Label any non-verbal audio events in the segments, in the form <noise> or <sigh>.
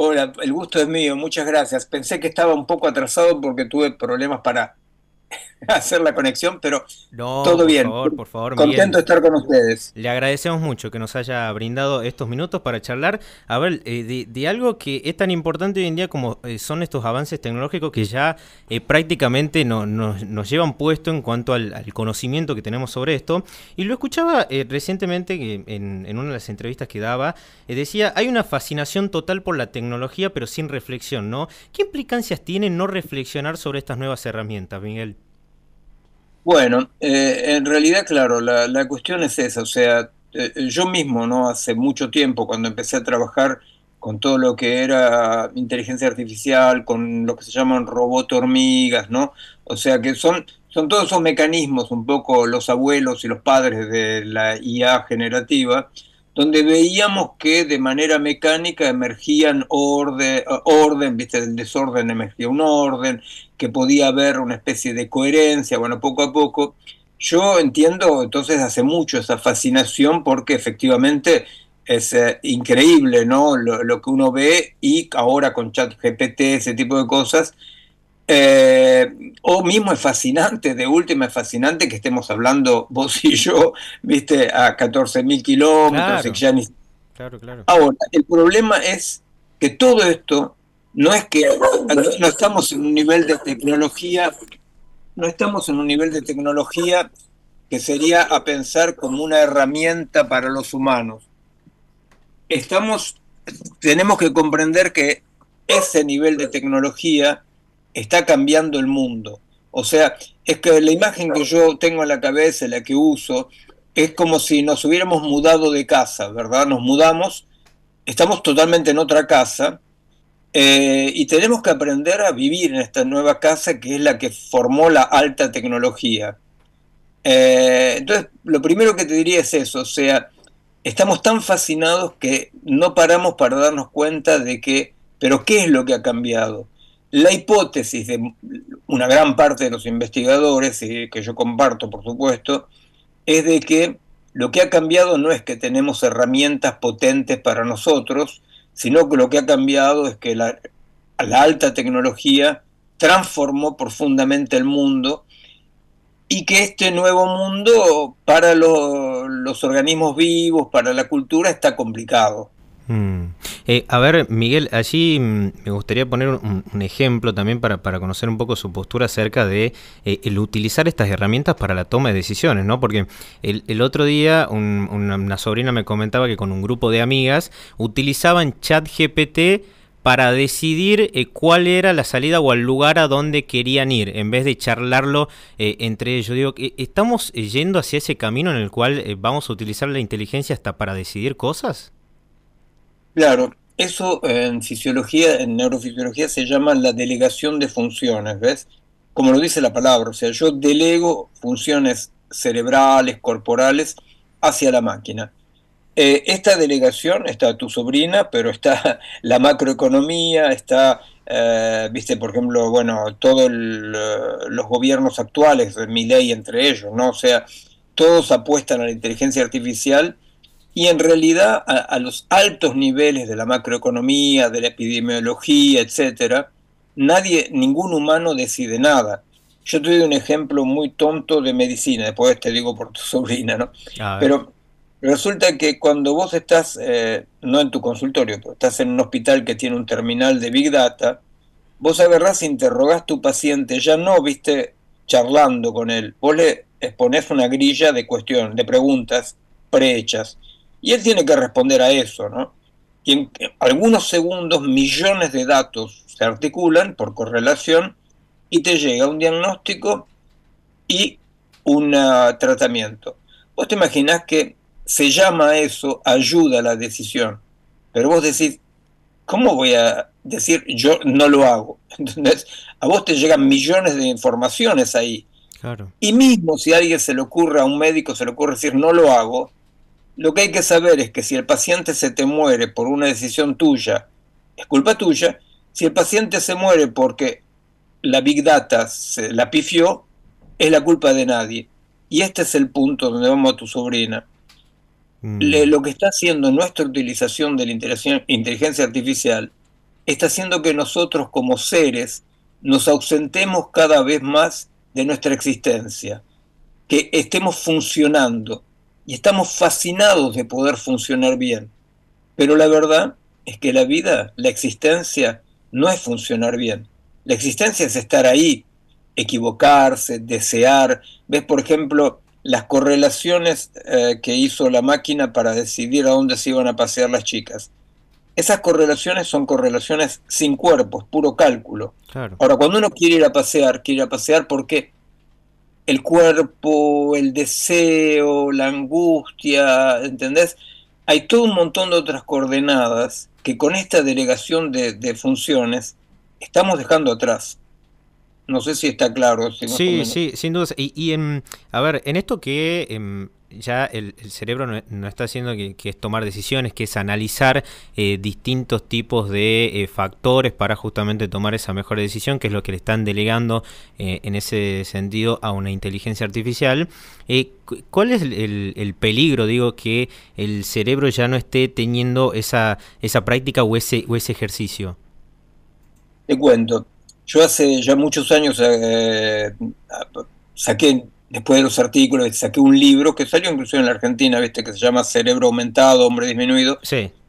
Hola, el gusto es mío, muchas gracias. Pensé que estaba un poco atrasado porque tuve problemas para <laughs> hacer la conexión, pero no, todo por bien. Favor, por favor, Contento de estar con ustedes. Le agradecemos mucho que nos haya brindado estos minutos para charlar. A ver, eh, de, algo que es tan importante hoy en día como eh, son estos avances tecnológicos que ya eh, prácticamente nos llevan puesto en cuanto al, conocimiento que tenemos sobre esto. Y lo escuchaba recientemente en, en, una de las entrevistas que daba, decía, hay una fascinación total por la tecnología, pero sin reflexión, ¿no? ¿Qué implicancias tiene no reflexionar sobre estas nuevas herramientas, Miguel? Bueno, eh, en realidad, claro, la, cuestión es esa, o sea, eh, yo mismo, ¿no? Hace mucho tiempo, cuando empecé a trabajar con todo lo que era inteligencia artificial, con lo que se llaman robot hormigas, ¿no? O sea, que son, son todos esos mecanismos, un poco los abuelos y los padres de la IA generativa, donde veíamos que de manera mecánica emergían orden, eh, orden, viste, del desorden emergía un orden, que podía haber una especie de coherencia, bueno, poco a poco. Yo entiendo entonces hace mucho esa fascinación porque efectivamente es eh, increíble, ¿no? Lo, lo, que uno ve y ahora con ChatGPT, ese tipo de cosas, eh, o mismo es fascinante, de última es fascinante que estemos hablando <laughs> vos y yo, viste, a 14.000 kilómetros. Claro, claro, claro. Ahora, el problema es que todo esto no es que no estamos en un nivel de tecnología, no estamos en un nivel de tecnología que sería a pensar como una herramienta para los humanos. Estamos, tenemos que comprender que ese nivel de tecnología está cambiando el mundo. O sea, es que la imagen que yo tengo en la cabeza, la que uso, es como si nos hubiéramos mudado de casa, ¿verdad? Nos mudamos, estamos totalmente en otra casa eh, y tenemos que aprender a vivir en esta nueva casa que es la que formó la alta tecnología. Eh, entonces, lo primero que te diría es eso, o sea, estamos tan fascinados que no paramos para darnos cuenta de que, pero ¿qué es lo que ha cambiado? La hipótesis de una gran parte de los investigadores, eh, que yo comparto por supuesto, es de que lo que ha cambiado no es que tenemos herramientas potentes para nosotros, sino que lo que ha cambiado es que la, alta tecnología transformó profundamente el mundo y que este nuevo mundo para los, organismos vivos, para la cultura, está complicado. Mm. Eh, a ver, Miguel, allí mm, me gustaría poner un, ejemplo también para, para, conocer un poco su postura acerca de eh, el utilizar estas herramientas para la toma de decisiones, ¿no? Porque el, otro día una, sobrina me comentaba que con un grupo de amigas utilizaban ChatGPT para decidir eh, cuál era la salida o el lugar a donde querían ir, en vez de charlarlo entre ellos. Digo, ¿estamos yendo hacia ese camino en el cual vamos a utilizar la inteligencia hasta para decidir cosas? Claro, eso en fisiología, en neurofisiología se llama la delegación de funciones, ¿ves? Como lo dice la palabra, o sea, yo delego funciones cerebrales, corporales, hacia la máquina. Eh, esta delegación está tu sobrina, pero está <laughs> la macroeconomía, está, eh, viste, por ejemplo, bueno, todos eh, los gobiernos actuales, mi ley entre ellos, ¿no? O sea, todos apuestan a la inteligencia artificial y en realidad a, los altos niveles de la macroeconomía, de la epidemiología, etcétera, nadie, ningún humano decide nada. Yo te doy un ejemplo muy tonto de medicina, después te digo por tu <laughs> sobrina, ¿no? Pero resulta que cuando vos estás, eh, no en tu consultorio, pero estás en un hospital que tiene un terminal de Big Data, vos agarrás, e interrogás a tu paciente, ya no, viste, charlando con él, vos le exponés una grilla de cuestiones, de preguntas prehechas. Y él tiene que responder a eso, ¿no? Y en algunos segundos millones de datos se articulan por correlación y te llega un diagnóstico y un ah, tratamiento. Vos te imaginás que se llama eso ayuda a la decisión, pero vos decís, ¿cómo voy a decir yo no lo hago? <laughs> Entonces, a vos te llegan millones de informaciones ahí. Y mismo si a alguien se le ocurre, a un médico se le ocurre decir no lo hago, lo que hay que saber es que si el paciente se te muere por una decisión tuya, es culpa tuya. Si el paciente se muere porque la Big Data se la pifió, es la culpa de nadie. Y este es el punto donde vamos a tu sobrina. Mm. lo que está haciendo nuestra utilización de la inteligencia artificial está haciendo que nosotros como seres nos ausentemos cada vez más de nuestra existencia, que estemos funcionando y estamos fascinados de poder funcionar bien. Pero la verdad es que la vida, la existencia, no es funcionar bien. La existencia es estar ahí, equivocarse, desear. Ves, por ejemplo, las correlaciones eh, que hizo la máquina para decidir a dónde se iban a pasear las chicas. Esas correlaciones son correlaciones sin cuerpo, puro cálculo. Ahora, cuando uno quiere ir a pasear, quiere ir a pasear porque el cuerpo, el deseo, la angustia, ¿entendés? Hay todo un montón de otras coordenadas que con esta delegación de, funciones estamos dejando atrás. No sé si está claro. sí, sí, sin duda. Y, en, a ver, en esto que em, ya el, cerebro no, está haciendo que, es tomar decisiones, que es analizar eh, distintos tipos de eh, factores para justamente tomar esa mejor decisión, que es lo que le están delegando eh, en ese sentido a una inteligencia artificial. ¿Cuál es el, peligro, digo, que el cerebro ya no esté teniendo esa, esa práctica o ese, o ese ejercicio? Te cuento. Yo hace ya muchos años saqué después de los artículos, saqué un libro que salió incluso en la Argentina, ¿viste? que se llama Cerebro Aumentado, Hombre Disminuido,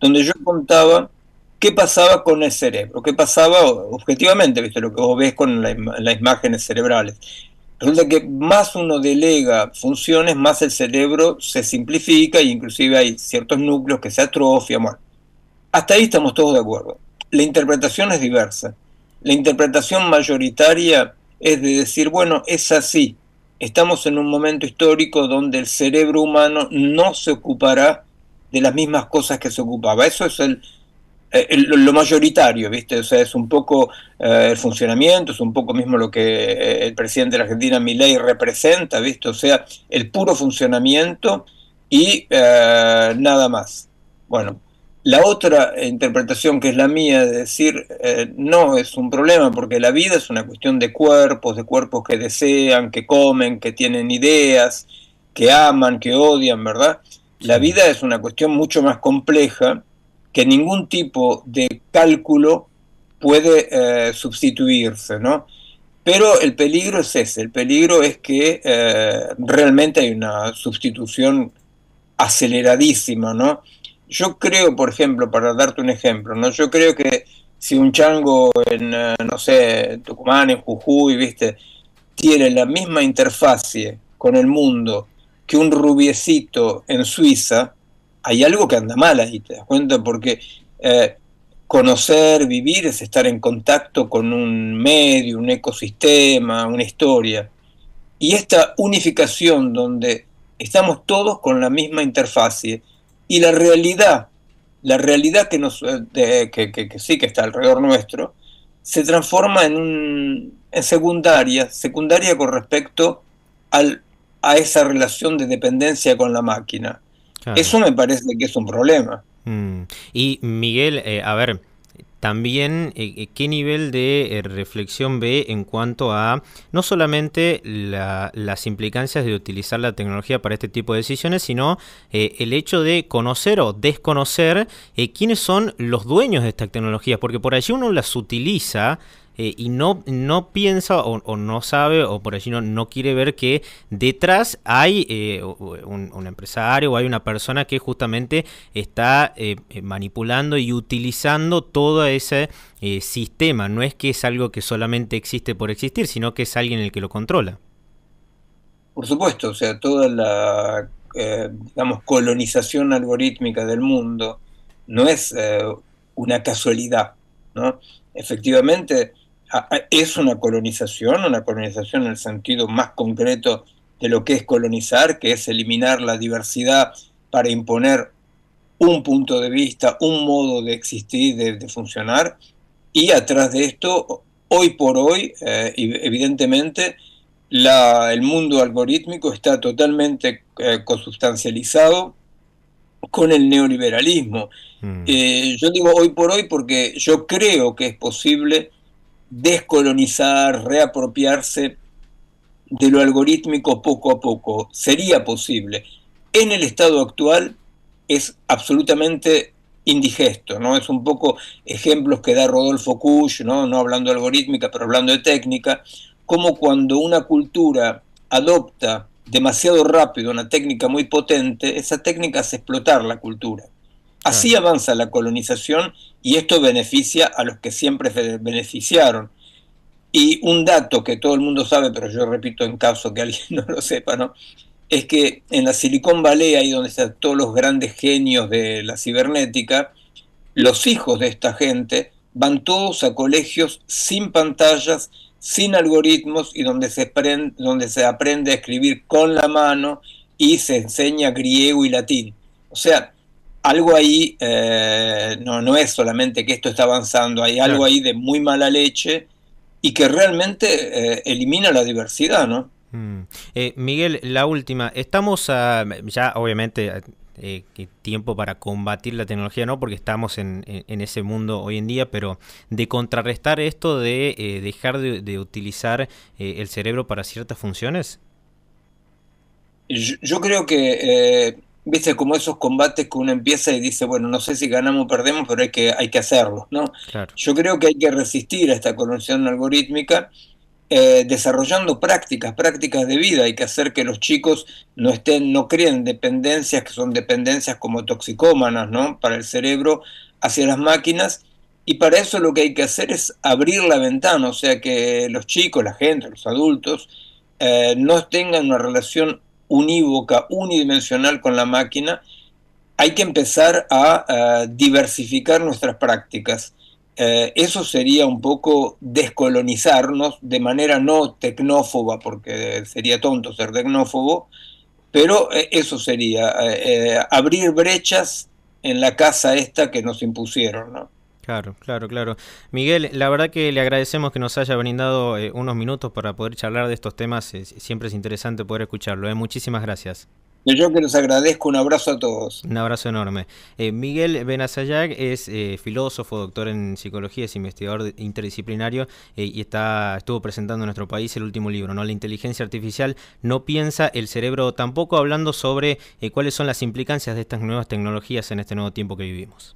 donde yo contaba qué pasaba con el cerebro, qué pasaba objetivamente, ¿viste? lo que vos ves con las imágenes cerebrales. Resulta que más uno delega funciones, más el cerebro se simplifica e inclusive hay ciertos núcleos que se atrofian. hasta ahí estamos todos de acuerdo. La interpretación es diversa. La interpretación mayoritaria es de decir, bueno, es así, estamos en un momento histórico donde el cerebro humano no se ocupará de las mismas cosas que se ocupaba. Eso es el, eh, lo mayoritario, ¿viste? O sea, es un poco eh, el funcionamiento, es un poco mismo lo que eh, el presidente de la Argentina, Milei, representa, ¿viste? O sea, el puro funcionamiento y nada más. Bueno, la otra interpretación que es la mía, de decir, eh, no es un problema, porque la vida es una cuestión de cuerpos, de cuerpos que desean, que comen, que tienen ideas, que aman, que odian, ¿verdad? La vida es una cuestión mucho más compleja que ningún tipo de cálculo puede eh, sustituirse, ¿no? Pero el peligro es ese, el peligro es que eh, realmente hay una sustitución aceleradísima, ¿no? yo creo, por ejemplo, para darte un ejemplo, ¿no? Yo creo que si un chango en, eh, no sé, Tucumán, en Jujuy, viste, tiene la misma interfase con el mundo que un rubiecito en Suiza, hay algo que anda mal ahí, te das cuenta, porque eh, conocer, vivir es estar en contacto con un medio, un ecosistema, una historia. Y esta unificación donde estamos todos con la misma interfaz, y la realidad, la realidad que, nos, eh, que, sí que está alrededor nuestro, se transforma en, un, secundaria, secundaria con respecto al, a esa relación de dependencia con la máquina. Eso me parece que es un problema. Mm. Y Miguel, eh, a ver, también eh, eh, qué nivel de eh, reflexión ve en cuanto a no solamente las implicancias de utilizar la tecnología para este tipo de decisiones, sino el hecho de conocer o desconocer quiénes son los dueños de estas tecnologías, porque por allí uno las utiliza eh, y no, no piensa o, no sabe o por allí no, no quiere ver que detrás hay eh, un, empresario o hay una persona que justamente está eh, manipulando y utilizando todo ese sistema. No es que es algo que solamente existe por existir, sino que es alguien el que lo controla. Por supuesto, o sea, toda la digamos, colonización algorítmica del mundo no es una casualidad, ¿no? efectivamente Ah, ah, es una colonización, una colonización en el sentido más concreto de lo que es colonizar, que es eliminar la diversidad para imponer un punto de vista, un modo de existir, de, funcionar. Y atrás de esto, hoy por hoy, eh, evidentemente, la, el mundo algorítmico está totalmente eh, consustancializado con el neoliberalismo. Mm. Eh, yo digo hoy por hoy porque yo creo que es posible descolonizar, reapropiarse de lo algorítmico poco a poco. Sería posible. En el estado actual es absolutamente indigesto, ¿no? Es un poco ejemplos que da Rodolfo Kusch, ¿no? No hablando de algorítmica, pero hablando de técnica, como cuando una cultura adopta demasiado rápido una técnica muy potente, esa técnica hace explotar la cultura. Así avanza la colonización y esto beneficia a los que siempre se beneficiaron. Y un dato que todo el mundo sabe, pero yo repito en caso que alguien <laughs> no lo sepa, ¿no? es que en la Silicon Valley, ahí donde están todos los grandes genios de la cibernética, los hijos de esta gente van todos a colegios sin pantallas, sin algoritmos y donde se, donde se aprende a escribir con la mano y se enseña griego y latín. O sea, algo ahí eh, no, no es solamente que esto está avanzando, hay algo ahí de muy mala leche y que realmente eh, elimina la diversidad, ¿no? Mm. Eh, Miguel, la última. Estamos ya, obviamente, tiempo para combatir la tecnología, no, porque estamos en, ese mundo hoy en día, pero de contrarrestar esto de dejar de, utilizar el cerebro para ciertas funciones. yo creo que viste, como esos combates que uno empieza y dice, bueno, no sé si ganamos o perdemos, pero hay que, hay que hacerlo, ¿no? Yo creo que hay que resistir a esta corrupción algorítmica eh, desarrollando prácticas, prácticas de vida. Hay que hacer que los chicos no estén, no creen dependencias que son dependencias como toxicómanas, ¿no? Para el cerebro hacia las máquinas. Y para eso lo que hay que hacer es abrir la ventana, o sea, que los chicos, la gente, los adultos, eh, no tengan una relación unívoca, unidimensional con la máquina, hay que empezar a, diversificar nuestras prácticas. Eh, eso sería un poco descolonizarnos de manera no tecnófoba, porque sería tonto ser tecnófobo, pero eh, eso sería eh, abrir brechas en la casa esta que nos impusieron. ¿no? Claro, claro, claro. Miguel, la verdad que le agradecemos que nos haya brindado eh, unos minutos para poder charlar de estos temas. siempre es interesante poder escucharlo. Eh. Muchísimas gracias. Yo que les agradezco, un abrazo a todos. Un abrazo enorme. Eh, Miguel Benazayag es filósofo, doctor en psicología, es investigador interdisciplinario y está estuvo presentando en nuestro país el último libro, ¿no? La inteligencia artificial no piensa el cerebro tampoco, hablando sobre cuáles son las implicancias de estas nuevas tecnologías en este nuevo tiempo que vivimos.